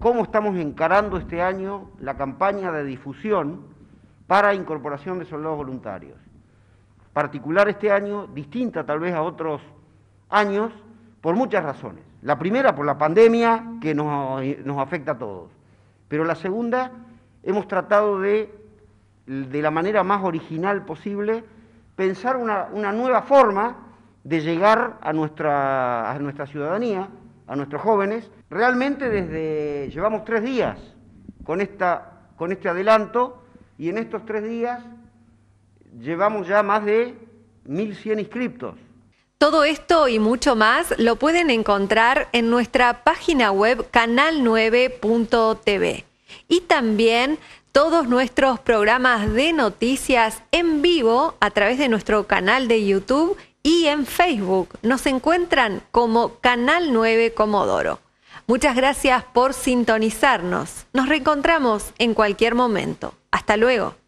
cómo estamos encarando este año la campaña de difusión para incorporación de soldados voluntarios. Particular este año, distinta tal vez a otros años, por muchas razones. La primera, por la pandemia que nos, afecta a todos. Pero la segunda, hemos tratado de, de la manera más original posible, pensar una, nueva forma de llegar a nuestra, a nuestra ciudadanía, a nuestros jóvenes. Realmente desde llevamos tres días con, esta, con este adelanto y en estos tres días llevamos ya más de 1.100 inscriptos. Todo esto y mucho más lo pueden encontrar en nuestra página web canal9.tv y también todos nuestros programas de noticias en vivo a través de nuestro canal de YouTube y en Facebook nos encuentran como Canal 9 Comodoro. Muchas gracias por sintonizarnos. Nos reencontramos en cualquier momento. Hasta luego.